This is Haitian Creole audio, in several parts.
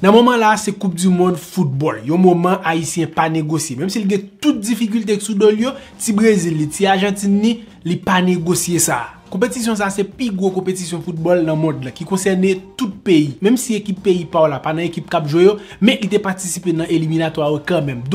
Nan mouman la se koup di moun foutbol, yon mouman Haitien pa negosye. Mem si lge tout difikultek sou dolyo, ti Brezili, ti Argentini, li pa negosye sa. Kompetisyon sa se pi gwo kompetisyon foutbol nan moun la ki konsene tout peyi. Mem si ekip peyi pa wala, pa nan ekip kabjoyo, me ite patisipe nan eliminatoa wè kan menm.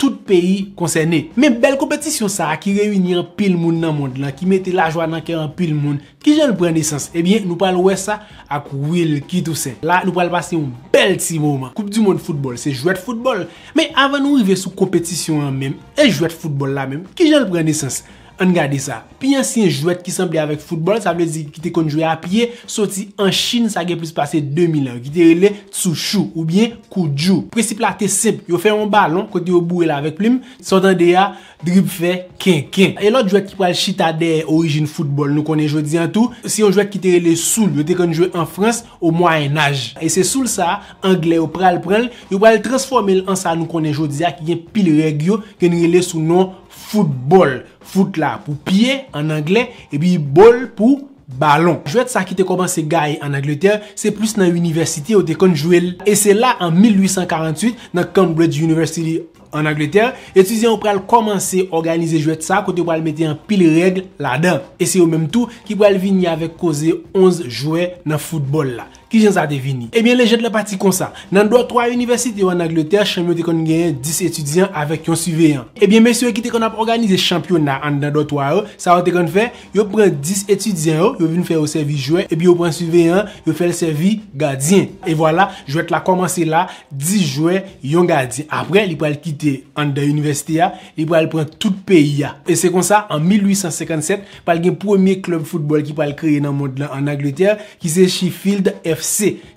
tout peyi konsen ne. Men bel kompetisyon sa, ki reyunye an pil moun nan moun, ki mette la jwa nan kè an pil moun, ki jen l prene sens. Ebyen, nou pal wè sa, ak wè l ki tou se. La, nou pal pase yon bel ti mouman. Koupe du Moun Foutbol, se jwet foutbol. Men avan nou yve sou kompetisyon an men, e jwet foutbol la men, ki jen l prene sens. Angade sa. Pi yon si yon jwet ki sanble avek futbol, sa mwen di ki te konjwe apye soti an chine sa gen plis pase 2001. Ki te rele Tsushu ou bien Kujou. Precipla te semp yo fe yon balon, kote yo bouwe la vek plim sotan de ya, drib fe kenken. E lor jwet ki pal chita de orijin futbol nou konen jwet di an tou si yon jwet ki te rele soul, yo te konjwe an frans, o mwayen aj. E se soul sa angle yo pral pral, yo pal transforme l an sa nou konen jwet di a ki gen pil regyo, gen rele sou non Foutbol, fout la pou piye en anglè, e bi bol pou balon. Jouet sa ki te komanse gaye en Angleterre, se plus nan universite ou te konjouel. E se la an 1848, nan Cambridge University en Angleterre, etuzyon pou al komanse organize jouet sa, kote pou al mette an pil regl la den. E se ou menm tou, ki pou al vini avek koze 11 jouet nan foutbol la. Ki jen sa devini? Ebyen, eh eh le jen le pati kon sa. Nan doa 3 universite yo an Angleterre, chanm yo te kon genye 10 etudyen avèk yon suveyen. Ebyen, mè syo e ki te kon ap organize champion nan an doa 3 yo, sa yo te kon fe, yo pren 10 etudyen yo, yo vin fè yo servi jouè, ebyen yo pren suveyen, yo fè lè servi gardien. E voilà, jwè te la komanse la, 10 jouè yon gardien. Apre, li pou al kite an da universite ya, li pou al pren tout peyi ya. E se kon sa, an 1857, pal gen promye klub foutbol ki pal kreye nan mod lan an Angl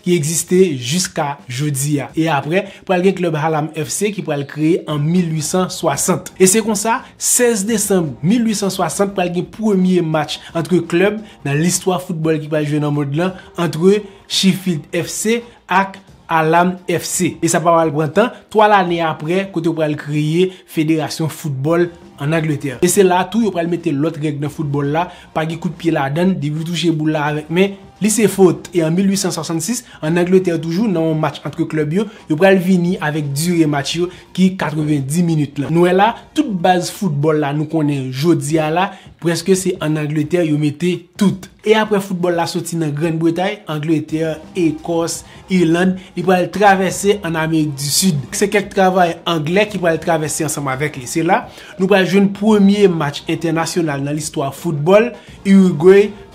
Ki existè jiska jodi ya E apre, pral gen klub Alam FC Ki pral kreye en 1860 E se kon sa, 16 Desembe 1860 Pral gen premier match Antre klub nan listwa foutbol Ki pral jwè nan mod lan Antre Sheffield FC Ak Alam FC E sa pral gwen tan, 3 lany apre Kote pral kreye federation foutbol En Angleterre E se la, tou yo pral mette lot reg nan foutbol la Par ki koute pi la den, debi tou che bou la avèk men Lise Fout, e an 1866, an Angleterre toujou nan an match antre klub yo, yo pral vini avek dure match yo ki 90 minut lan. Nou e la, tout baz foutbol la nou konen jodia la, preske se an Angleterre yo mette tout. E apre foutbol la soti nan Gren Bretagne, Angleterre, Ecosse, Ireland, li pral travesse an Amerik du Sud. Se kek travay Anglè ki pral travesse ansam avek lise la, nou pral joun premier match internasyonal nan l'histoire foutbol, Uruguay,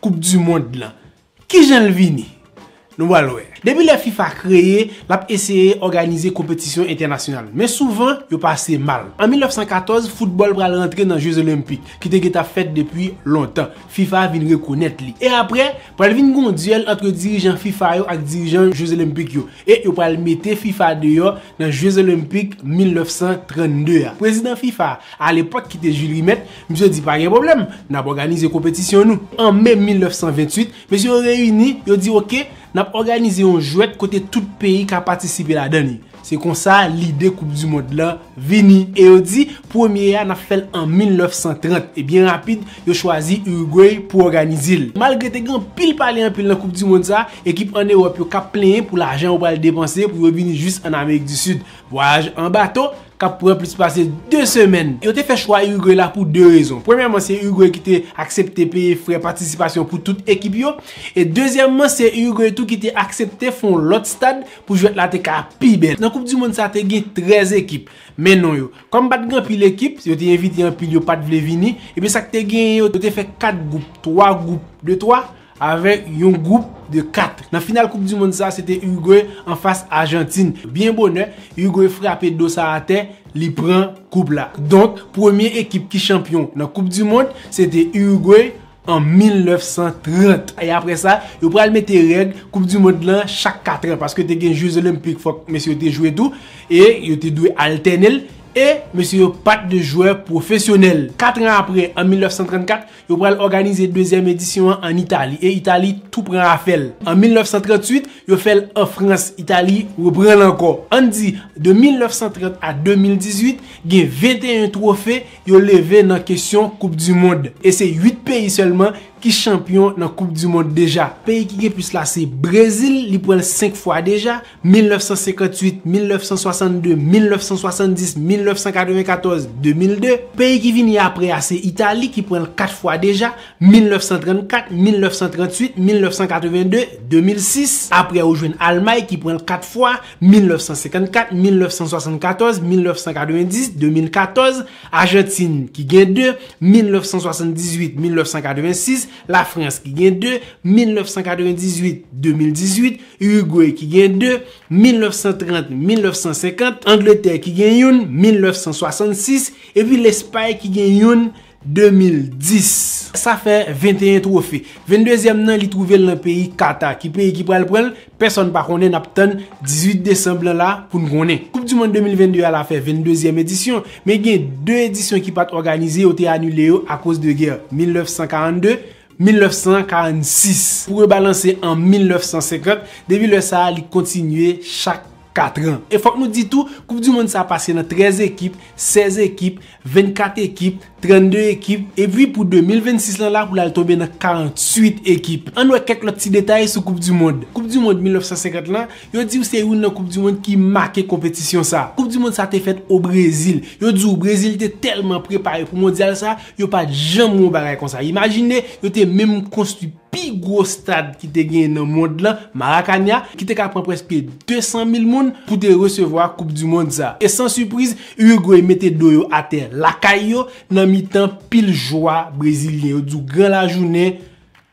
Koupe du Monde la, ki jen l vini? Nou walo e. Debi la FIFA kreye, la ap eseye organize kompetisyon internasyonal. Men souvan, yo pase mal. An 1914, football pral rentre nan Jeuz Olympique. Ki te geta fet depi lontan. FIFA vin rekonet li. E apre, pral vin goun duel antre dirijan FIFA yo ak dirijan Jeuz Olympique yo. E yo pral mette FIFA de yo nan Jeuz Olympique 1932 ya. Prezident FIFA, al epak ki te jil rimet, mse di pa gen problem, na ap organize kompetisyon nou. An men 1928, mse yo reuni, yo di ok, na ap. Organize yon jwet kote tout peyi Ka patisipe la dani Se kon sa, lide koup du monde la vini E o di, pwemye ya na fel an 1930 E bien rapide, yo chwazi Uruguay pou organize il Malgre te gen pil pale an pil nan koup du monde sa Ekip an Europe yo ka plen Pou la jen ou pal depanse pou yo vini Jus an Amerik du Sud Voyage an bato Kap pou ap li se pase 2 semen. Yo te fe chwa Yugo la pou 2 rezon. Premèman se Yugo ki te aksepte peye frey patisipasyon pou tout ekip yo. E deuxèman se Yugo tou ki te aksepte fon lot stad pou jwè la te ka pi ben. Nan koup di moun sa te gen 13 ekip. Menon yo. Kom bat gen pil ekip. Se yo te eviti an pil yo pat vle vini. E pi sa te gen yo te fe 4 goup. 3 goup. 2-3. avèk yon goup de 4. Nan final Koupe du Monde sa, se te Uruguay an fas Argentine. Bien bonè, Uruguay frape dosa a te, li pran koupe la. Donk, premier ekip ki champion nan Koupe du Monde, se te Uruguay an 1930. E apre sa, yo pral mette reg, Koupe du Monde lan chak 4 an, paske te gen Jouez Olympique, fok, mes yo te jwe tou, e yo te dwe alternil, Et Monsieur Pat de Jouer Profesyonel. 4 ans apre, en 1934, yo pral organize 2e edisyon an Itali. Et Itali tout pran a fel. En 1938, yo fel en France. Itali, yo pran lanko. An di, de 1930 a 2018, gen 21 trofe, yo leve nan kesyon Koupe du Monde. Et se 8 pays seulement, Ki champyon nan Koupe du Monde deja Peyi ki gen plus la se Brezil Li pren 5 fwa deja 1958, 1962, 1970, 1994, 2002 Peyi ki vin apre a se Itali Ki pren 4 fwa deja 1934, 1938, 1982, 2006 Apre a oujwen Almai Ki pren 4 fwa 1954, 1974, 1990, 2014 Ajetin ki gen 2 1978, 1986 La France ki gen 2 1998-2018 Uruguay ki gen 2 1930-1950 Angleterre ki gen yon 1966 Evi l'Espaye ki gen yon 2010 Sa fe 21 trofe 22 nan li trouvel nan peyi kata Ki peyi ki pral pral Person pa konen ap ton 18 Desemblan la pou n konen Koup du Monde 2022 ala fe 22 edisyon Me gen 2 edisyon ki pat organize Ote anule yo a kouse de ger 1942 1946. Pou re balanse en 1950, debi le sa li kontinue chak 4 an. E fok nou di tou, Koupe du Monde sa apasyen an 13 ekip, 16 ekip, 24 ekip, 32 ekip, e vwi pou 2026 lan la pou lal tobe nan 48 ekip. An wè kek lò pti detay sou Koupe du Monde. Koupe du Monde 1950 lan, yo di ou se youn nan Koupe du Monde ki make kompetisyon sa. Koupe du Monde sa te fet o Brezil. Yo di ou Brezil te telman prepare pou mondial sa, yo pa jam moun bagay kon sa. Imajine, yo te menm konstu pi gwo stad ki te genye nan Monde lan, Maracanya, ki te kapran preske 200.000 moun pou te resevwa Koupe du Monde sa. E san suprise, yo goye mette doyo ate lakay yo nan Monde. pil jwa brezilien ou du gen la jounen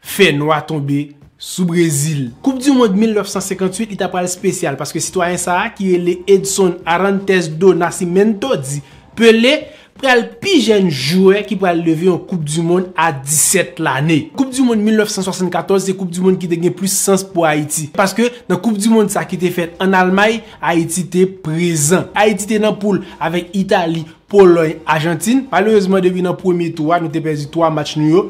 fe nou a tombe sou brezil koup di moun de 1958 it apal spesyal paske sitwayen sa a ki ele Edson Arantes do Nassim Mento di pele Kal pi jen jouè ki pou al leve yon Koupe du Monde a 17 l'anè. Koupe du Monde 1974, se Koupe du Monde ki te gen plus sens pou Haiti. Paske nan Koupe du Monde sa ki te fet en Almaye, Haiti te prezen. Haiti te nan poule avek Itali, Poloye, Argentine. Malouezman devine nan premier 3, nou te pezi 3 match nou yo,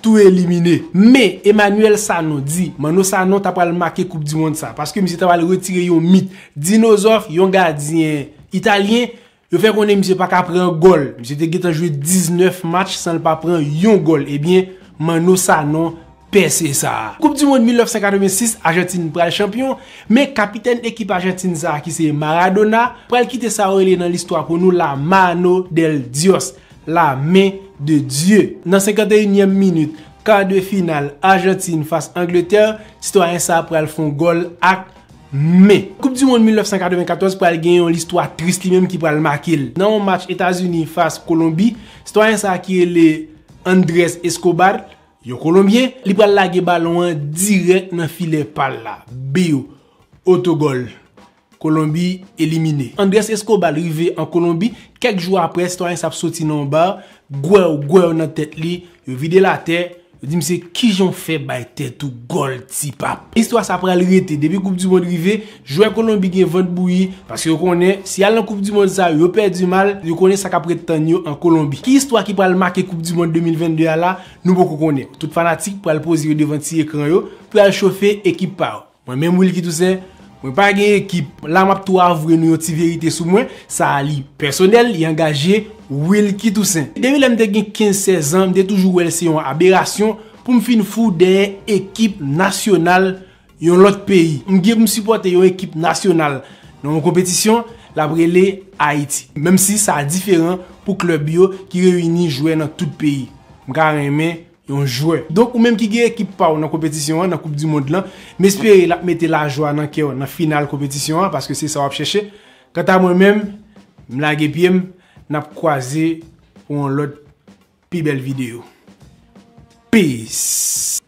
tou elimine. Me, Emmanuel Sanon di, manou Sanon ta pou al make Koupe du Monde sa. Paske misi ta wale retire yon mit, dinosof, yon gardien italien. Yo fe konen msie pak apren gol, msie te getan jwe 19 match san l pa apren yon gol, ebyen mano sa nan pese sa. Koupe du monde 1956, Argentine prel champion, men kapiten ekip Argentine sa ki se Maradona, prel kite sa orele nan listwa konou la mano del Dios, la men de Dieu. Nan 51e minute, kade final, Argentine fase Angleterre, titoyen sa prel fon gol ak Maradona. Mè, Koupe du Monde 1994 pou al genyon l'histoire triste li mèm ki pou al makil. Nan ou match Etats-Unis face Colombie, citoyen sa akire le Andres Escobar, yon Colombie, li pou al lage balon an direk nan file pal la. Beyo, otogol, Colombie elimine. Andres Escobar rive an Colombie, kek jou apre, citoyen sa ap soti nan bar, gwe ou gwe ou nan tet li, yon vide la terre. Ou di mse, ki jan fe bayte tou gol ti pap? Histwa sa pral rete. Debe Koupe du Monde rive, jwè Konombi gen vant bouyi. Paske yo konen, si al nan Koupe du Monde sa, yo per du mal, yo konen sa kapret tan yo an Konombi. Ki histwa ki pral make Koupe du Monde 2022 ala, nou bon konen. Tout fanatik pral pose yo devanti ekran yo, pral chofe ekip pa ou. Mwen menmou li ki tou se, mwen pa gen ekip. La map to avre nou yon ti verite sou mwen, sa ali personel, yi angaje, Wilkie Toussaint. Demi lem te gen 15-16 an, mde toujou wel se yon aberasyon pou m fin fou den ekip nasyonal yon lot peyi. M ge pou m sipote yon ekip nasyonal nan m kompetisyon, la brele Haiti. Mem si sa a diferan pou klub yo ki reuni jouè nan tout peyi. M garan mè yon jouè. Donk ou menm ki ge ekip pa ou nan kompetisyon an nan Koupe du Monde lan, m espere la mette la jwa nan final kompetisyon an paske se sa wap chèche. Kata mwen menm, m la ge pye m, Nap kwa ze pou an lot pi bel video. Peace!